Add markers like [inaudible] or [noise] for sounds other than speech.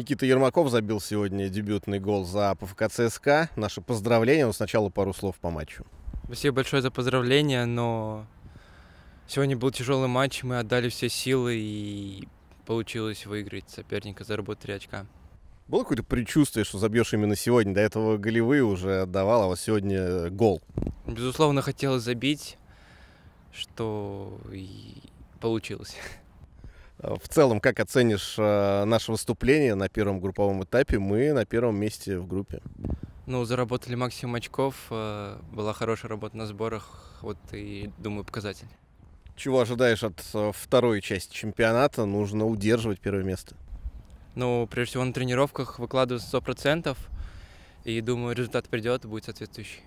Никита Ермаков забил сегодня дебютный гол за ПФК ЦСКА. Наше поздравление. Но сначала пару слов по матчу. Спасибо большое за поздравление, но сегодня был тяжелый матч, мы отдали все силы и получилось выиграть соперника, заработать 3 очка. Было какое-то предчувствие, что забьешь именно сегодня? До этого голевые уже отдавал, а вот сегодня э, гол. Безусловно, хотелось забить, что и получилось. [laughs] Э, в целом, как оценишь э, наше выступление на первом групповом этапе? Мы на первом месте в группе. Ну, заработали максимум очков, э, была хорошая работа на сборах, вот и, думаю, показатель. Чего ожидаешь от второй части чемпионата? Нужно удерживать первое место. Ну, прежде всего, на тренировках выкладываю 100%, и, думаю, результат придет, будет соответствующий.